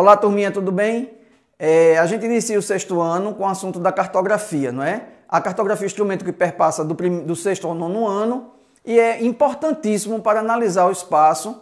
Olá, turminha, tudo bem? É, a gente inicia o sexto ano com o assunto da cartografia, não é? A cartografia é um instrumento que perpassa do, prim... do sexto ao nono ano e é importantíssimo para analisar o espaço,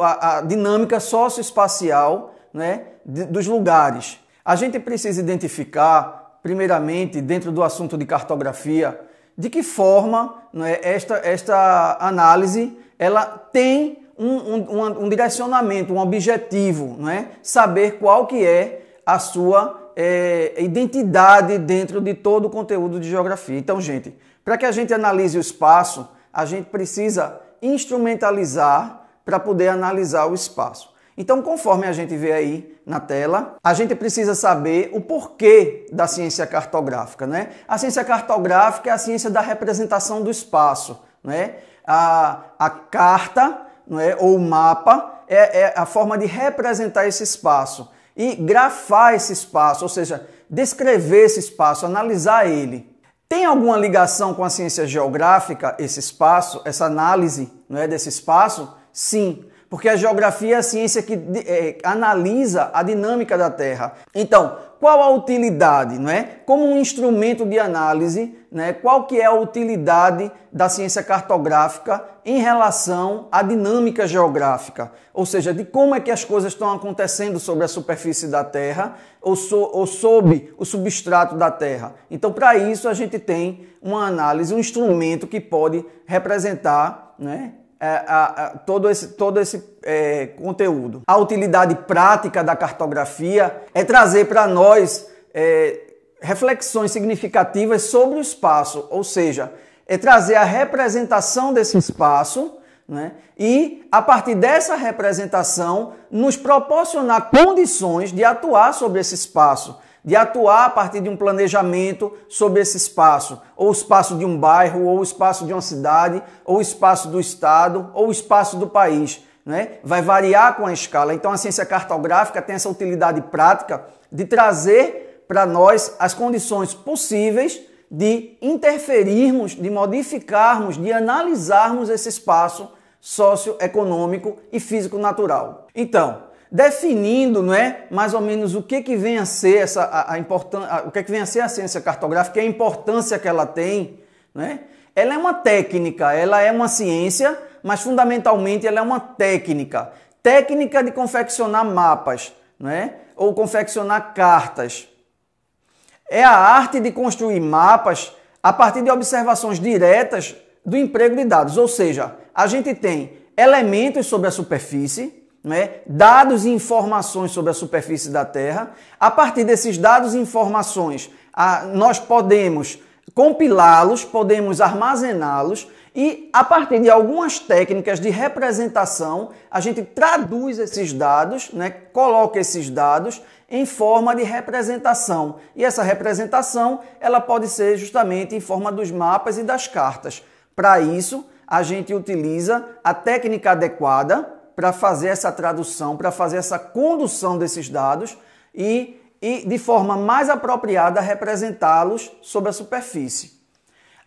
a, a dinâmica socioespacial né, dos lugares. A gente precisa identificar, primeiramente, dentro do assunto de cartografia, de que forma né, esta, esta análise ela tem um, um, um direcionamento, um objetivo, não é? saber qual que é a sua é, identidade dentro de todo o conteúdo de geografia. Então, gente, para que a gente analise o espaço, a gente precisa instrumentalizar para poder analisar o espaço. Então, conforme a gente vê aí na tela, a gente precisa saber o porquê da ciência cartográfica, né? A ciência cartográfica é a ciência da representação do espaço, né? A, a carta não é? ou mapa é, é a forma de representar esse espaço e grafar esse espaço, ou seja, descrever esse espaço, analisar ele. Tem alguma ligação com a ciência geográfica esse espaço, essa análise não é, desse espaço? Sim, porque a geografia é a ciência que é, analisa a dinâmica da Terra. Então, qual a utilidade, não é? Como um instrumento de análise, né? Qual que é a utilidade da ciência cartográfica em relação à dinâmica geográfica? Ou seja, de como é que as coisas estão acontecendo sobre a superfície da Terra ou, so, ou o substrato da Terra. Então, para isso a gente tem uma análise, um instrumento que pode representar, né? é, todo esse, todo esse é, conteúdo. A utilidade prática da cartografia é trazer para nós é, reflexões significativas sobre o espaço, ou seja, é trazer a representação desse espaço. Né? E a partir dessa representação, nos proporcionar condições de atuar sobre esse espaço, de atuar a partir de um planejamento sobre esse espaço, ou o espaço de um bairro, ou o espaço de uma cidade, ou o espaço do estado, ou o espaço do país. Né? Vai variar com a escala. Então, a ciência cartográfica tem essa utilidade prática de trazer para nós as condições possíveis de interferirmos, de modificarmos, de analisarmos esse espaço socioeconômico e físico natural. Então, definindo, não é, mais ou menos o que que vem a ser essa a, a importância, o que que vem a ser a ciência cartográfica, a importância que ela tem, né? Ela é uma técnica, ela é uma ciência, mas fundamentalmente ela é uma técnica, técnica de confeccionar mapas, né? Ou confeccionar cartas. É a arte de construir mapas a partir de observações diretas do emprego de dados, ou seja, a gente tem elementos sobre a superfície, né, dados e informações sobre a superfície da Terra. A partir desses dados e informações, a, nós podemos compilá-los, podemos armazená-los e, a partir de algumas técnicas de representação, a gente traduz esses dados, né, coloca esses dados em forma de representação. E essa representação ela pode ser justamente em forma dos mapas e das cartas. Para isso, a gente utiliza a técnica adequada, para fazer essa tradução, para fazer essa condução desses dados e, e de forma mais apropriada representá-los sobre a superfície.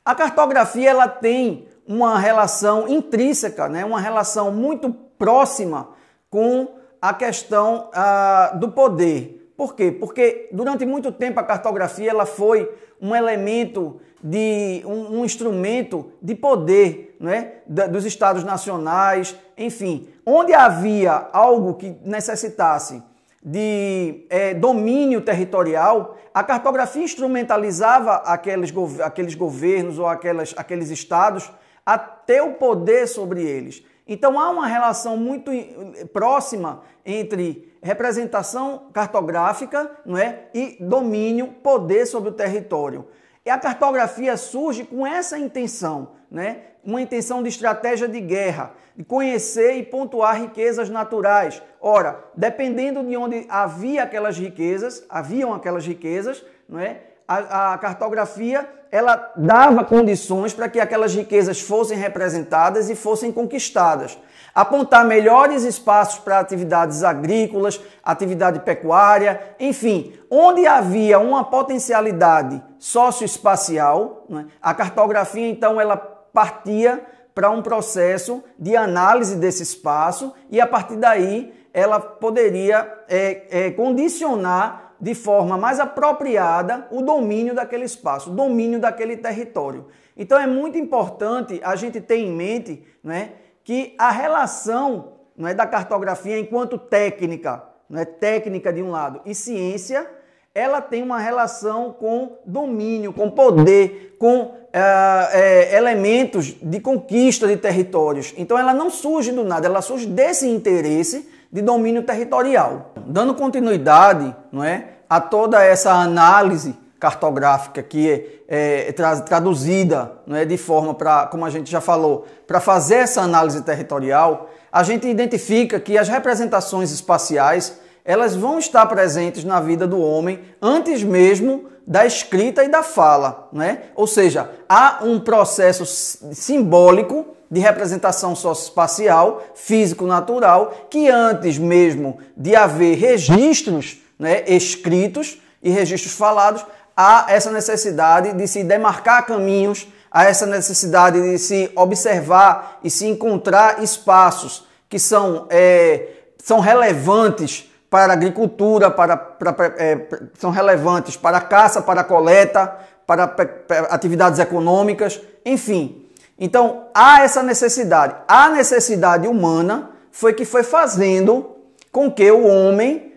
A cartografia ela tem uma relação intrínseca, né? uma relação muito próxima com a questão ah, do poder. Por quê? Porque durante muito tempo a cartografia ela foi um elemento de um, um instrumento de poder né, dos estados nacionais, enfim, onde havia algo que necessitasse de é, domínio territorial, a cartografia instrumentalizava aqueles, gov aqueles governos ou aquelas, aqueles estados a ter o poder sobre eles. Então há uma relação muito eh, próxima entre representação cartográfica não é? e domínio, poder sobre o território. E a cartografia surge com essa intenção, né? uma intenção de estratégia de guerra, de conhecer e pontuar riquezas naturais. Ora, dependendo de onde havia aquelas riquezas, haviam aquelas riquezas, não é? A, a, cartografia ela dava condições para que aquelas riquezas fossem representadas e fossem conquistadas apontar melhores espaços para atividades agrícolas, atividade pecuária, enfim, onde havia uma potencialidade socioespacial, né? a cartografia então ela partia para um processo de análise desse espaço e a partir daí ela poderia é, é, condicionar de forma mais apropriada o domínio daquele espaço, o domínio daquele território. Então é muito importante a gente ter em mente né, que a relação não é da cartografia enquanto técnica, não é técnica de um lado, e ciência, ela tem uma relação com domínio, com poder, com é, elementos de conquista de territórios. Então ela não surge do nada, ela surge desse interesse de domínio territorial. Dando continuidade não é, a toda essa análise cartográfica que é, é, é traduzida é, de forma para, como a gente já falou, para fazer essa análise territorial, a gente identifica que as representações espaciais elas vão estar presentes na vida do homem antes mesmo da escrita e da fala, né? Ou seja, há um processo simbólico de representação socioespacial, físico-natural, que antes mesmo de haver registros né, escritos e registros falados, a essa necessidade de se demarcar caminhos, a essa necessidade de se observar e se encontrar espaços que são, é, são relevantes para a agricultura, para, para é, são relevantes para a caça, para a coleta, para, para atividades econômicas, enfim. Então, há essa necessidade. A necessidade humana foi que foi fazendo com que o homem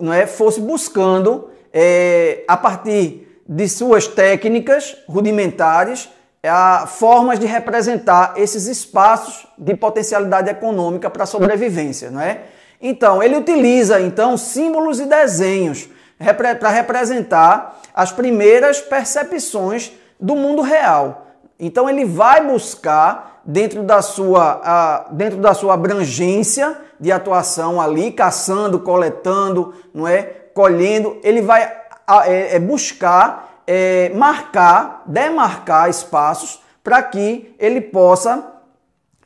não é, fosse buscando é, a partir de suas técnicas rudimentares, a formas de representar esses espaços de potencialidade econômica para a sobrevivência, não é? Então, ele utiliza então símbolos e desenhos para representar as primeiras percepções do mundo real. Então, ele vai buscar dentro da sua, a, dentro da sua abrangência de atuação ali, caçando, coletando, não é? colhendo, ele vai é, é, buscar é, marcar, demarcar espaços para que ele possa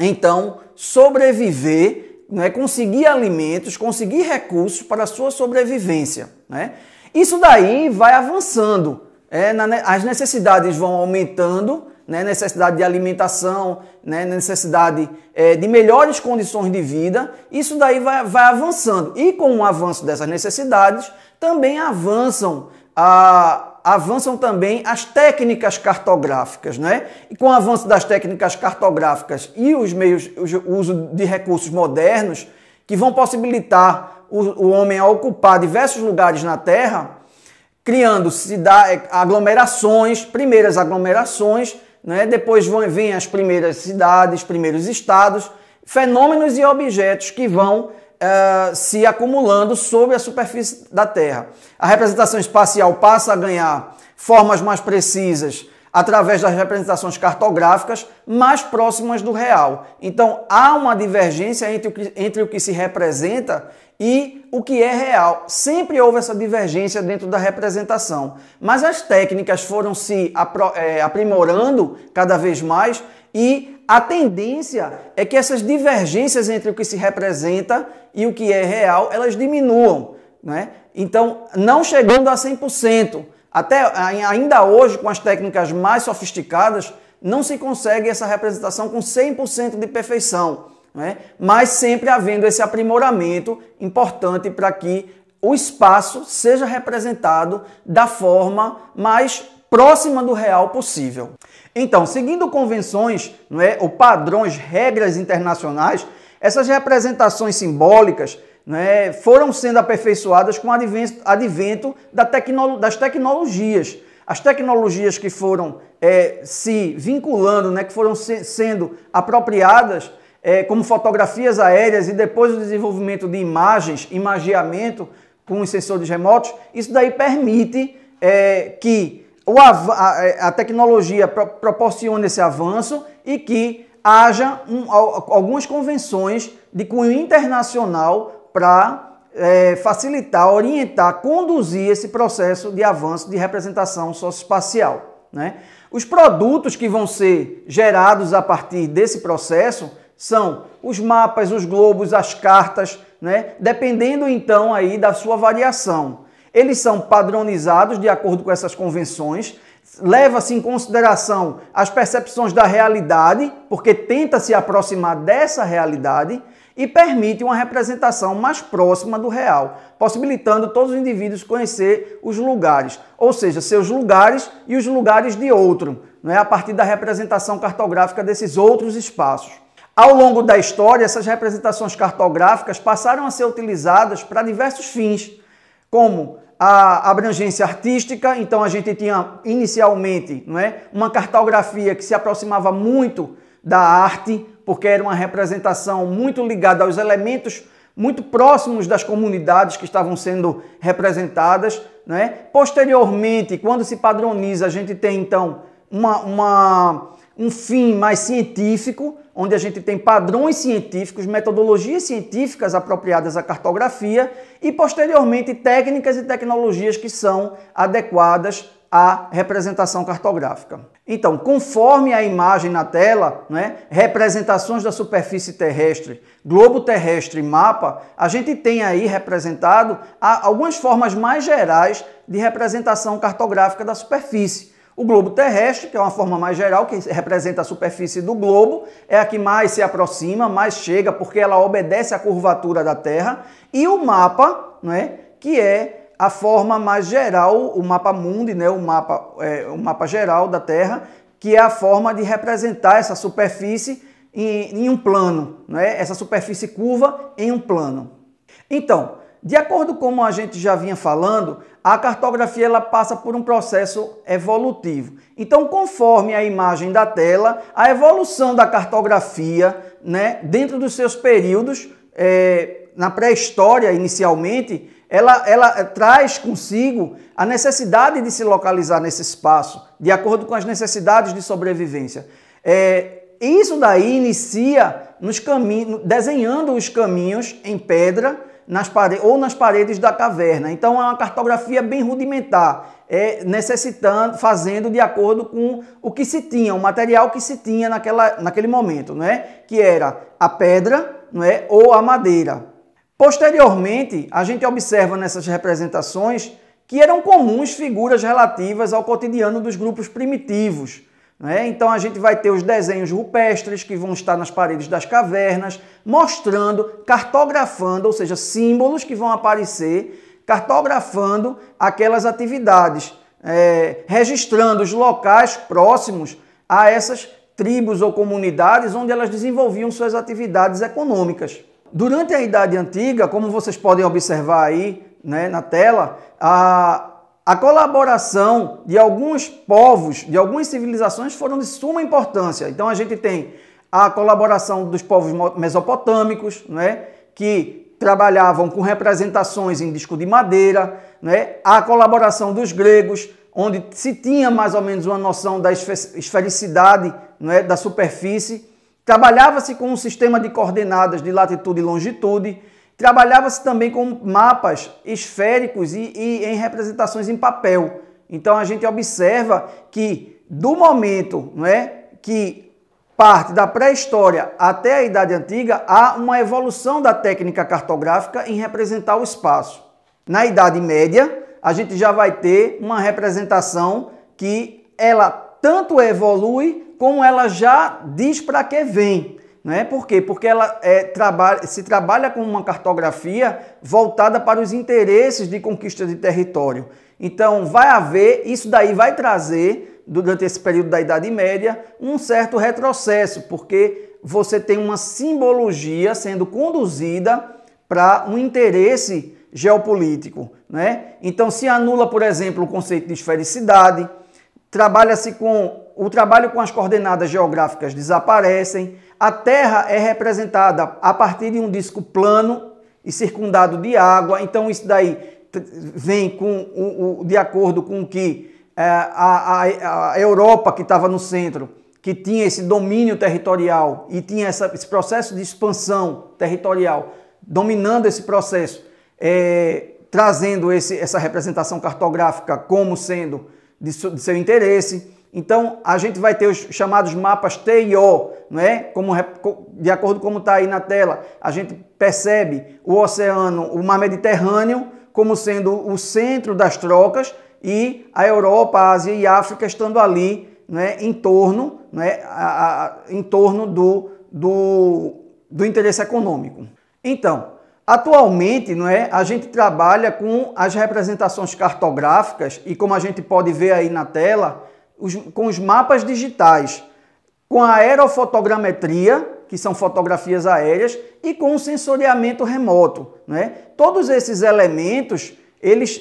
então sobreviver, né, conseguir alimentos, conseguir recursos para a sua sobrevivência. Né? Isso daí vai avançando, é, na, as necessidades vão aumentando né, necessidade de alimentação, né, necessidade é, de melhores condições de vida, isso daí vai, vai avançando. E com o avanço dessas necessidades, também avançam a, avançam também as técnicas cartográficas, né? E com o avanço das técnicas cartográficas e os meios, o uso de recursos modernos que vão possibilitar o, o homem a ocupar diversos lugares na Terra, criando cidades, aglomerações, primeiras aglomerações, né? depois vão, vêm as primeiras cidades, primeiros estados, fenômenos e objetos que vão uh, se acumulando sobre a superfície da Terra. A representação espacial passa a ganhar formas mais precisas através das representações cartográficas mais próximas do real. Então há uma divergência entre o que, entre o que se representa e o que é real. Sempre houve essa divergência dentro da representação, mas as técnicas foram se é, aprimorando cada vez mais e a tendência é que essas divergências entre o que se representa e o que é real, elas diminuam, né? Então, não chegando a 100%, até ainda hoje com as técnicas mais sofisticadas, não se consegue essa representação com 100% de perfeição. Né? mas sempre havendo esse aprimoramento importante para que o espaço seja representado da forma mais próxima do real possível. Então, seguindo convenções não é, ou padrões, regras internacionais, essas representações simbólicas né, foram sendo aperfeiçoadas com o advento, advento da tecno, das tecnologias. As tecnologias que foram é, se vinculando, né, que foram se, sendo apropriadas é, como fotografias aéreas e depois o desenvolvimento de imagens, imageamento com os sensores remotos, isso daí permite é, que a, é, a, tecnologia pro, proporcione esse avanço e que haja um, algumas convenções de cunho internacional para é, facilitar, orientar, conduzir esse processo de avanço de representação socioespacial. Né? Os produtos que vão ser gerados a partir desse processo são os mapas, os globos, as cartas, né? Dependendo então aí da sua variação. Eles são padronizados de acordo com essas convenções, leva-se em consideração as percepções da realidade, porque tenta se aproximar dessa realidade e permite uma representação mais próxima do real, possibilitando todos os indivíduos conhecer os lugares, ou seja, seus lugares e os lugares de outro, não é a partir da representação cartográfica desses outros espaços. Ao longo da história, essas representações cartográficas passaram a ser utilizadas para diversos fins, como a abrangência artística, então a gente tinha inicialmente não é, uma cartografia que se aproximava muito da arte, porque era uma representação muito ligada aos elementos muito próximos das comunidades que estavam sendo representadas. é? Posteriormente, quando se padroniza, a gente tem então uma, uma um fim mais científico, onde a gente tem padrões científicos, metodologias científicas apropriadas à cartografia e, posteriormente, técnicas e tecnologias que são adequadas à representação cartográfica. Então, conforme a imagem na tela, né, representações da superfície terrestre, globo terrestre e mapa, a gente tem aí representado algumas formas mais gerais de representação cartográfica da superfície. O globo terrestre, que é uma forma mais geral, que representa a superfície do globo, é a que mais se aproxima, mais chega, porque ela obedece à curvatura da Terra. E o mapa, né, que é a forma mais geral, o mapa mundi, né, o, mapa, é, o mapa geral da Terra, que é a forma de representar essa superfície em, em um plano, né, essa superfície curva em um plano. Então, de acordo com como a gente já vinha falando, a cartografia ela passa por um processo evolutivo. Então, conforme a imagem da tela, a evolução da cartografia, né, dentro dos seus períodos, é, na pré-história inicialmente, ela, ela traz consigo a necessidade de se localizar nesse espaço, de acordo com as necessidades de sobrevivência. É, isso daí inicia nos caminhos, desenhando os caminhos em pedra nas paredes, ou nas paredes da caverna. Então é uma cartografia bem rudimentar, é, necessitando, fazendo de acordo com o que se tinha, o material que se tinha naquela, naquele momento, não é? que era a pedra não é? ou a madeira. Posteriormente, a gente observa nessas representações que eram comuns figuras relativas ao cotidiano dos grupos primitivos, né? Então a gente vai ter os desenhos rupestres que vão estar nas paredes das cavernas, mostrando, cartografando, ou seja, símbolos que vão aparecer, cartografando aquelas atividades, é, registrando os locais próximos a essas tribos ou comunidades onde elas desenvolviam suas atividades econômicas. Durante a Idade Antiga, como vocês podem observar aí né, na tela, a, a colaboração de alguns povos, de algumas civilizações, foram de suma importância. Então a gente tem a colaboração dos povos mesopotâmicos, né, que trabalhavam com representações em disco de madeira, né, a colaboração dos gregos, onde se tinha mais ou menos uma noção da esfericidade né, da superfície, trabalhava-se com um sistema de coordenadas de latitude e longitude, Trabalhava-se também com mapas esféricos e, e em representações em papel. Então a gente observa que do momento não é, que parte da pré-história até a Idade Antiga, há uma evolução da técnica cartográfica em representar o espaço. Na Idade Média, a gente já vai ter uma representação que ela tanto evolui como ela já diz para que vem. É Por quê? Porque ela é, trabalha, se trabalha com uma cartografia voltada para os interesses de conquista de território. Então, vai haver, isso daí vai trazer, durante esse período da Idade Média, um certo retrocesso, porque você tem uma simbologia sendo conduzida para um interesse geopolítico. Né? Então, se anula, por exemplo, o conceito de esfericidade, trabalha-se com. O trabalho com as coordenadas geográficas desaparecem a Terra é representada a partir de um disco plano e circundado de água, então isso daí vem com o, o de acordo com que é, a, a, a Europa, que estava no centro, que tinha esse domínio territorial e tinha essa, esse processo de expansão territorial, dominando esse processo, é, trazendo esse, essa representação cartográfica como sendo de, de seu interesse. Então, a gente vai ter os chamados mapas T e O, não é? Como, de acordo com como está aí na tela, a gente percebe o oceano, o mar Mediterrâneo, como sendo o centro das trocas e a Europa, a Ásia e a África estando ali né, em torno, né, a, a, em torno do, do, do interesse econômico. Então, Atualmente, não é, a gente trabalha com as representações cartográficas e como a gente pode ver aí na tela, os, com os mapas digitais, com a aerofotogrametria, que são fotografias aéreas, e com o sensoriamento remoto. Né? Todos esses elementos, eles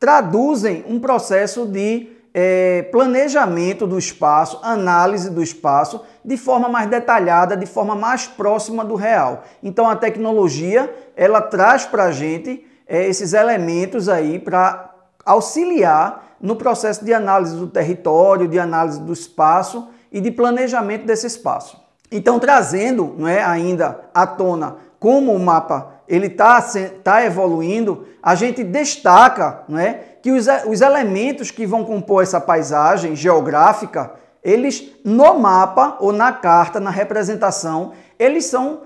traduzem um processo de é, planejamento do espaço, análise do espaço, de forma mais detalhada, de forma mais próxima do real. Então a tecnologia, ela traz para a gente é, esses elementos aí para auxiliar no processo de análise do território, de análise do espaço e de planejamento desse espaço. Então, trazendo é, ainda à tona como o mapa ele está tá evoluindo, a gente destaca é, que os, os elementos que vão compor essa paisagem geográfica, eles no mapa ou na carta, na representação, eles são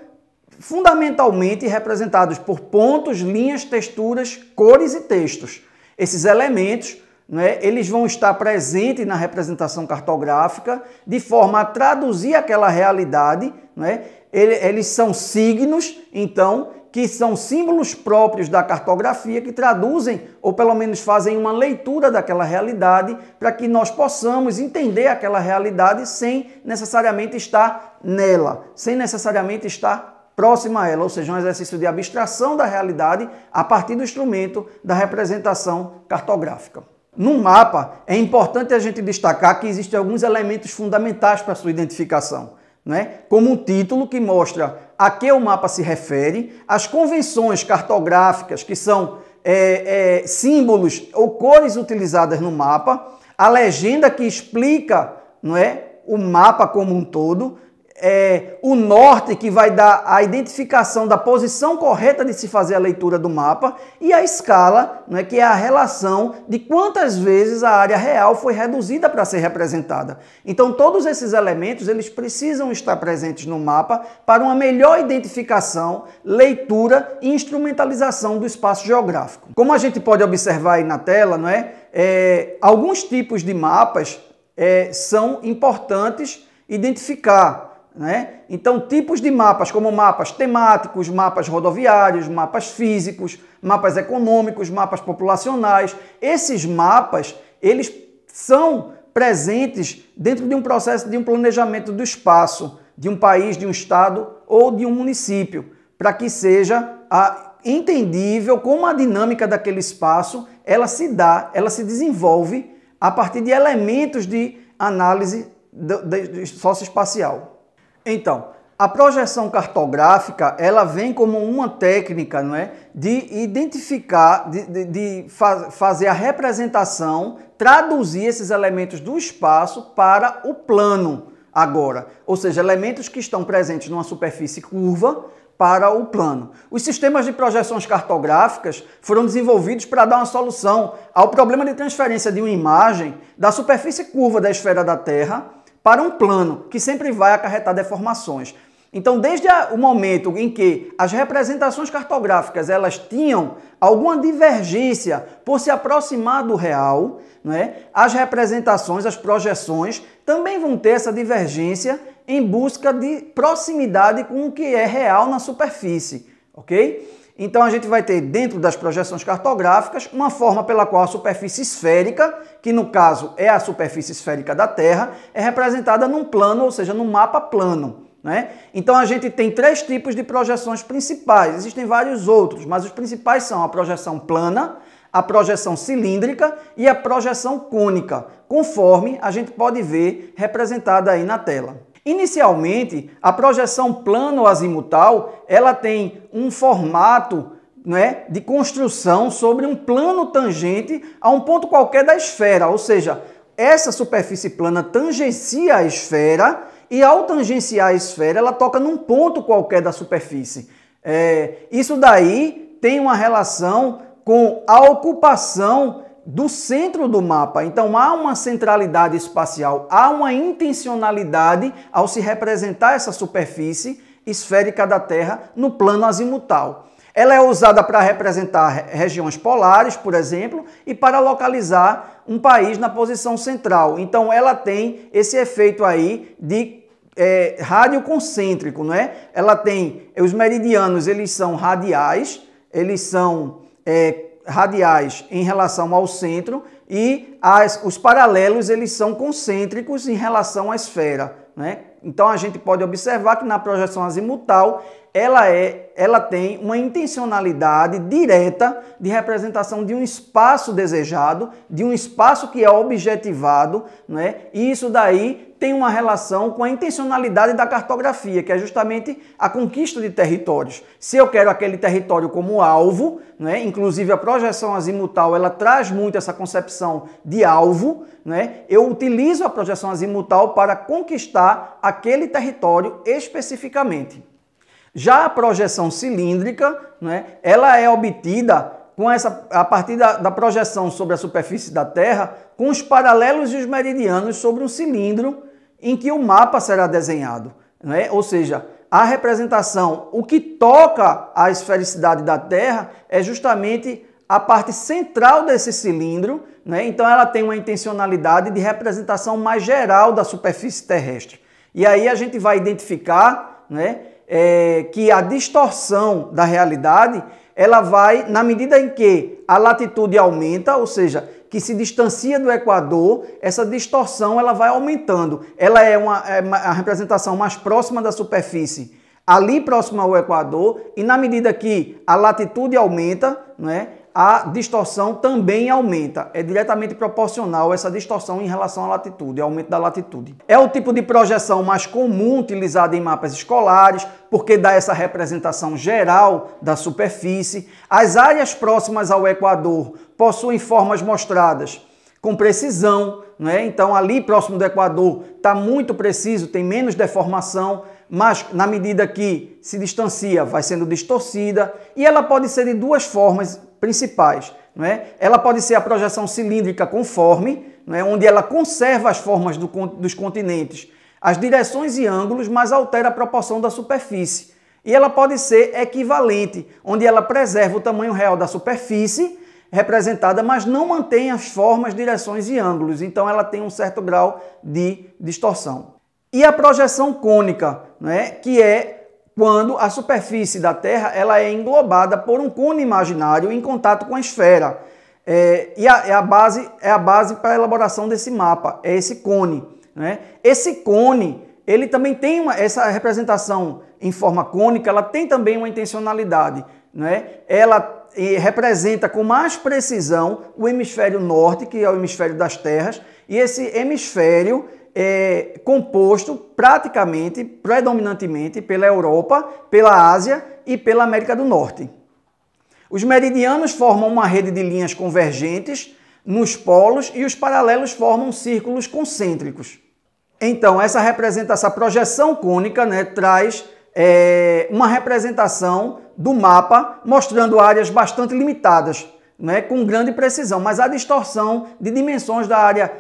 fundamentalmente representados por pontos, linhas, texturas, cores e textos. Esses elementos né, eles vão estar presentes na representação cartográfica de forma a traduzir aquela realidade. Né? Eles são signos, então, que são símbolos próprios da cartografia que traduzem ou pelo menos fazem uma leitura daquela realidade para que nós possamos entender aquela realidade sem necessariamente estar nela, sem necessariamente estar próxima a ela, ou seja, um exercício de abstração da realidade a partir do instrumento da representação cartográfica. No mapa, é importante a gente destacar que existem alguns elementos fundamentais para sua identificação, né? como um título que mostra a que o mapa se refere, as convenções cartográficas, que são é, é, símbolos ou cores utilizadas no mapa, a legenda que explica não é, o mapa como um todo, é, o norte que vai dar a identificação da posição correta de se fazer a leitura do mapa e a escala, né, que é a relação de quantas vezes a área real foi reduzida para ser representada. Então todos esses elementos eles precisam estar presentes no mapa para uma melhor identificação, leitura e instrumentalização do espaço geográfico. Como a gente pode observar aí na tela, não é? é alguns tipos de mapas é, são importantes identificar né? Então, tipos de mapas, como mapas temáticos, mapas rodoviários, mapas físicos, mapas econômicos, mapas populacionais, esses mapas, eles são presentes dentro de um processo de um planejamento do espaço de um país, de um estado ou de um município, para que seja entendível como a dinâmica daquele espaço ela se dá, ela se desenvolve a partir de elementos de análise socioespacial. Então, a projeção cartográfica, ela vem como uma técnica, não é? De identificar, de, de, de fazer a representação, traduzir esses elementos do espaço para o plano agora. Ou seja, elementos que estão presentes numa superfície curva para o plano. Os sistemas de projeções cartográficas foram desenvolvidos para dar uma solução ao problema de transferência de uma imagem da superfície curva da esfera da Terra para um plano, que sempre vai acarretar deformações. Então, desde o momento em que as representações cartográficas elas tinham alguma divergência por se aproximar do real, né, as representações, as projeções também vão ter essa divergência em busca de proximidade com o que é real na superfície, ok? Então a gente vai ter dentro das projeções cartográficas uma forma pela qual a superfície esférica, que no caso é a superfície esférica da Terra, é representada num plano, ou seja, num mapa plano. Né? Então a gente tem três tipos de projeções principais, existem vários outros, mas os principais são a projeção plana, a projeção cilíndrica e a projeção cônica, conforme a gente pode ver representada aí na tela. Inicialmente, a projeção plano azimutal, ela tem um formato né, de construção sobre um plano tangente a um ponto qualquer da esfera, ou seja, essa superfície plana tangencia a esfera e ao tangenciar a esfera ela toca num ponto qualquer da superfície. É, isso daí tem uma relação com a ocupação do centro do mapa. Então há uma centralidade espacial, há uma intencionalidade ao se representar essa superfície esférica da Terra no plano azimutal. Ela é usada para representar regiões polares, por exemplo, e para localizar um país na posição central. Então ela tem esse efeito aí de é, rádio concêntrico, não é? Ela tem os meridianos, eles são radiais, eles são é, radiais em relação ao centro e as, os paralelos eles são concêntricos em relação à esfera. Né? Então a gente pode observar que na projeção azimutal ela, é, ela tem uma intencionalidade direta de representação de um espaço desejado, de um espaço que é objetivado, né? e isso daí tem uma relação com a intencionalidade da cartografia, que é justamente a conquista de territórios. Se eu quero aquele território como alvo, né, inclusive a projeção azimutal ela traz muito essa concepção de alvo, né, eu utilizo a projeção azimutal para conquistar aquele território especificamente. Já a projeção cilíndrica, né, ela é obtida com essa, a partir da, da, projeção sobre a superfície da Terra, com os paralelos e os meridianos sobre um cilindro em que o mapa será desenhado, é? Ou seja, a representação, o que toca a esfericidade da Terra é justamente a parte central desse cilindro, né? então ela tem uma intencionalidade de representação mais geral da superfície terrestre. E aí a gente vai identificar né, é, que a distorção da realidade ela vai na medida em que a latitude aumenta, ou seja, que se distancia do Equador, essa distorção ela vai aumentando. Ela é uma, é uma a representação mais próxima da superfície ali próxima ao Equador, e na medida que a latitude aumenta, né, a distorção também aumenta. É diretamente proporcional essa distorção em relação à latitude, ao aumento da latitude. É o tipo de projeção mais comum utilizada em mapas escolares, porque dá essa representação geral da superfície. As áreas próximas ao equador possuem formas mostradas com precisão, né? então ali próximo do equador está muito preciso, tem menos deformação, mas na medida que se distancia vai sendo distorcida e ela pode ser de duas formas principais. Não é? Ela pode ser a projeção cilíndrica conforme, não é? onde ela conserva as formas do, dos continentes, as direções e ângulos, mas altera a proporção da superfície. E ela pode ser equivalente, onde ela preserva o tamanho real da superfície representada, mas não mantém as formas, direções e ângulos. Então ela tem um certo grau de distorção. E a projeção cônica, né, que é quando a superfície da Terra ela é englobada por um cone imaginário em contato com a esfera. É, e a, é a base é a base para a elaboração desse mapa, é esse cone. Né? Esse cone, ele também tem uma, essa representação em forma cônica, ela tem também uma intencionalidade. Né? Ela representa com mais precisão o hemisfério norte, que é o hemisfério das terras, e esse hemisfério é, composto praticamente, predominantemente pela Europa, pela Ásia e pela América do Norte. Os meridianos formam uma rede de linhas convergentes nos polos e os paralelos formam círculos concêntricos. Então, essa representação, essa projeção cônica, né, traz é, uma representação do mapa mostrando áreas bastante limitadas, né, com grande precisão, mas a distorção de dimensões da área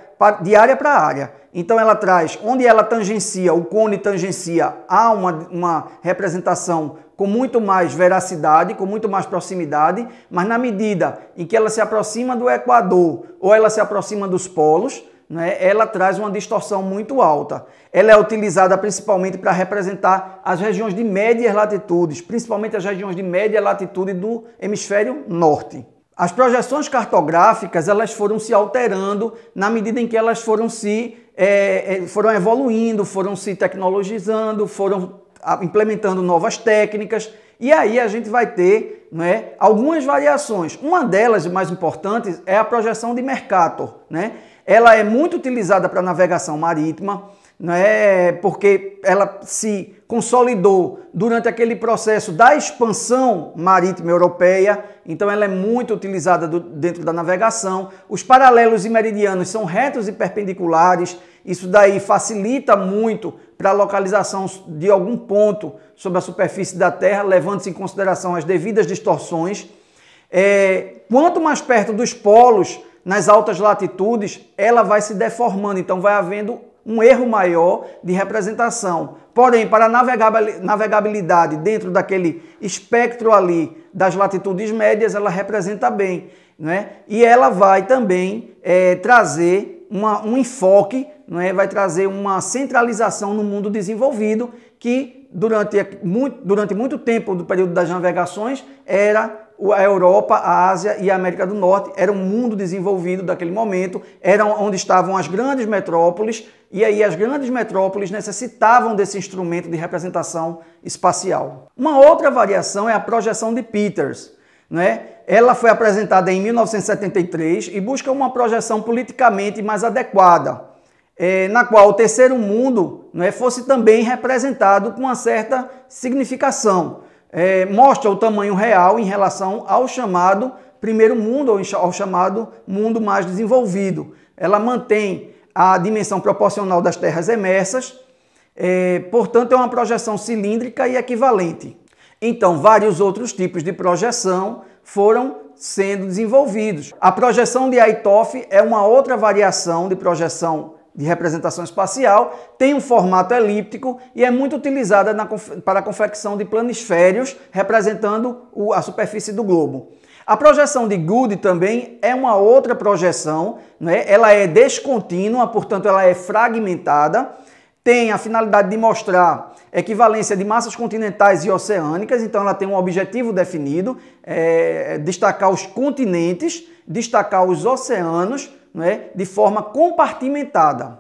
de área para área. Então ela traz, onde ela tangencia, o cone tangencia, há uma, uma representação com muito mais veracidade, com muito mais proximidade, mas na medida em que ela se aproxima do equador ou ela se aproxima dos polos, né, ela traz uma distorção muito alta. Ela é utilizada principalmente para representar as regiões de médias latitudes, principalmente as regiões de média latitude do hemisfério norte. As projeções cartográficas elas foram se alterando na medida em que elas foram se é, é, foram evoluindo, foram se tecnologizando, foram implementando novas técnicas. E aí a gente vai ter né, algumas variações. Uma delas, mais importante, é a projeção de Mercator. Né? Ela é muito utilizada para navegação marítima, né, porque ela se consolidou durante aquele processo da expansão marítima europeia, então ela é muito utilizada do, dentro da navegação. Os paralelos e meridianos são retos e perpendiculares, isso daí facilita muito para a localização de algum ponto sobre a superfície da Terra, levando-se em consideração as devidas distorções. É, quanto mais perto dos polos, nas altas latitudes, ela vai se deformando, então vai havendo um erro maior de representação. Porém, para navegabilidade dentro daquele espectro ali das latitudes médias, ela representa bem. Né? E ela vai também é, trazer uma, um enfoque, né? vai trazer uma centralização no mundo desenvolvido que durante muito, durante muito tempo do período das navegações era a Europa, a Ásia e a América do Norte era um mundo desenvolvido daquele momento, era onde estavam as grandes metrópoles, e aí as grandes metrópoles necessitavam desse instrumento de representação espacial. Uma outra variação é a projeção de Peters. Né? Ela foi apresentada em 1973 e busca uma projeção politicamente mais adequada, é, na qual o terceiro mundo né, fosse também representado com uma certa significação é, mostra o tamanho real em relação ao chamado primeiro mundo, ou ao chamado mundo mais desenvolvido. Ela mantém a dimensão proporcional das terras emersas, é, portanto, é uma projeção cilíndrica e equivalente. Então, vários outros tipos de projeção foram sendo desenvolvidos. A projeção de Aitoff é uma outra variação de projeção de representação espacial, tem um formato elíptico e é muito utilizada na, para a confecção de planisférios, representando o, a superfície do globo. A projeção de Good também é uma outra projeção, né? ela é descontínua, portanto ela é fragmentada, tem a finalidade de mostrar equivalência de massas continentais e oceânicas, então ela tem um objetivo definido, é, destacar os continentes, destacar os oceanos, não é, de forma compartimentada.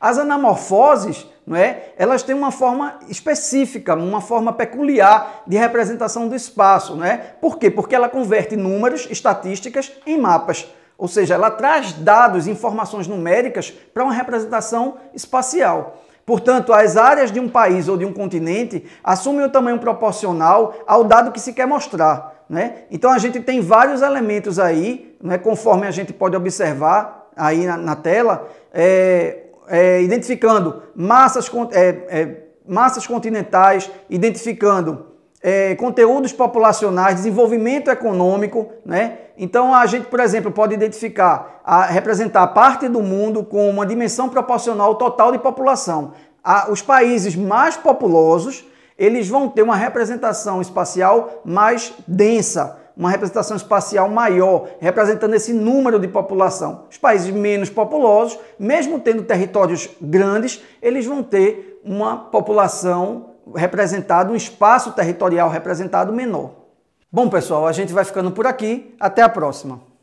As anamorfoses, não é, elas têm uma forma específica, uma forma peculiar de representação do espaço. Não é? Por quê? Porque ela converte números, estatísticas, em mapas. Ou seja, ela traz dados, informações numéricas para uma representação espacial. Portanto, as áreas de um país ou de um continente assumem o tamanho proporcional ao dado que se quer mostrar. Né? Então, a gente tem vários elementos aí né, conforme a gente pode observar aí na, na tela, é, é, identificando massas, é, é, massas continentais, identificando é, conteúdos populacionais, desenvolvimento econômico. Né? Então, a gente, por exemplo, pode identificar, a, representar a parte do mundo com uma dimensão proporcional total de população. A, os países mais populosos eles vão ter uma representação espacial mais densa uma representação espacial maior, representando esse número de população. Os países menos populosos, mesmo tendo territórios grandes, eles vão ter uma população representada, um espaço territorial representado menor. Bom, pessoal, a gente vai ficando por aqui. Até a próxima!